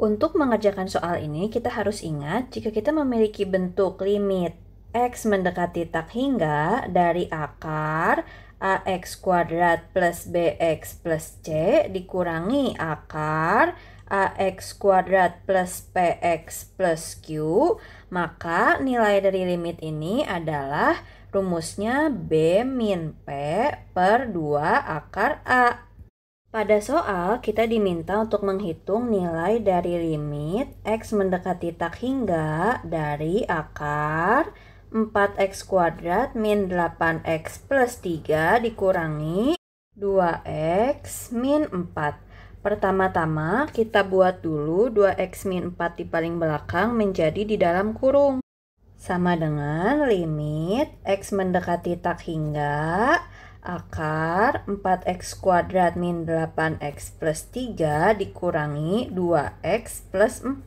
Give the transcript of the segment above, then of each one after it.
Untuk mengerjakan soal ini, kita harus ingat jika kita memiliki bentuk limit X mendekati tak hingga dari akar AX kuadrat plus BX plus C dikurangi akar AX kuadrat plus PX plus Q, maka nilai dari limit ini adalah rumusnya B min P per 2 akar A. Pada soal, kita diminta untuk menghitung nilai dari limit x mendekati tak hingga dari akar 4x kuadrat min 8x plus 3 dikurangi 2x min 4. Pertama-tama kita buat dulu 2x min 4 di paling belakang menjadi di dalam kurung. Sama dengan limit x mendekati tak hingga Akar 4x kuadrat min 8x plus 3 dikurangi 2x plus 4.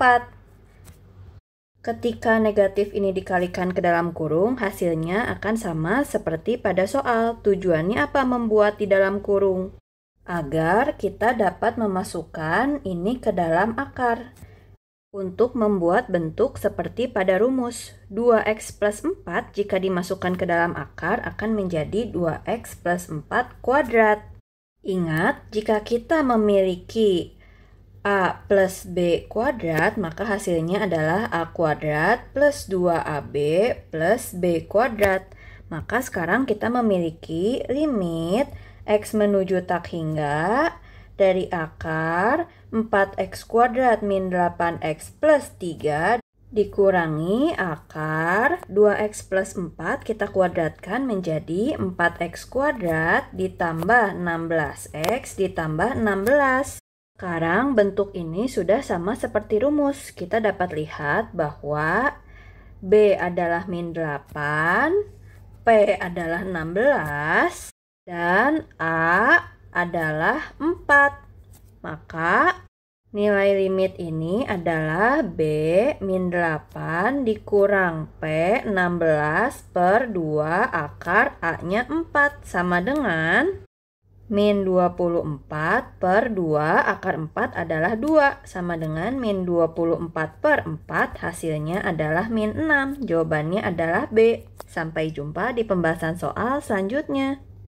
Ketika negatif ini dikalikan ke dalam kurung, hasilnya akan sama seperti pada soal. Tujuannya apa membuat di dalam kurung? Agar kita dapat memasukkan ini ke dalam akar untuk membuat bentuk seperti pada rumus 2x plus 4 jika dimasukkan ke dalam akar akan menjadi 2x plus 4 kuadrat. Ingat, jika kita memiliki A plus B kuadrat, maka hasilnya adalah A kuadrat plus 2AB plus B kuadrat. Maka sekarang kita memiliki limit X menuju tak hingga dari akar 4x kuadrat min 8x plus 3 dikurangi akar 2x plus 4 kita kuadratkan menjadi 4x kuadrat ditambah 16x ditambah 16. Sekarang bentuk ini sudah sama seperti rumus. Kita dapat lihat bahwa B adalah min 8, P adalah 16, dan A adalah 4. Maka nilai limit ini adalah B min 8 dikurang P 16 per 2 akar A-nya 4 sama dengan min 24 per 2 akar 4 adalah 2 sama dengan min 24 per 4 hasilnya adalah min 6 jawabannya adalah B sampai jumpa di pembahasan soal selanjutnya